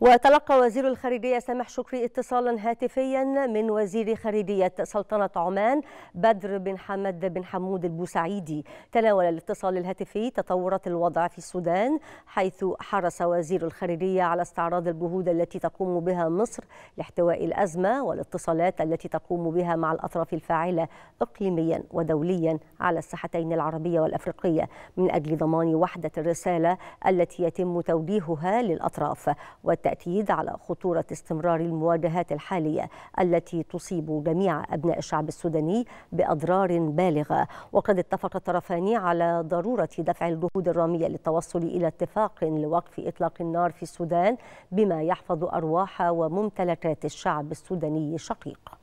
وتلقى وزير الخارجية سامح شكري اتصالا هاتفيا من وزير خارجية سلطنة عمان بدر بن حمد بن حمود البوسعيدي تناول الاتصال الهاتفي تطورات الوضع في السودان حيث حرص وزير الخارجية على استعراض الجهود التي تقوم بها مصر لاحتواء الأزمة والاتصالات التي تقوم بها مع الأطراف الفاعلة إقليميا ودوليا على الساحتين العربية والأفريقية من أجل ضمان وحدة الرسالة التي يتم توجيهها للأطراف والتأكيد بالتأكيد على خطورة استمرار المواجهات الحالية التي تصيب جميع أبناء الشعب السوداني بأضرار بالغة وقد اتفق الطرفان على ضرورة دفع الجهود الرامية للتوصل إلى اتفاق لوقف إطلاق النار في السودان بما يحفظ أرواح وممتلكات الشعب السوداني الشقيق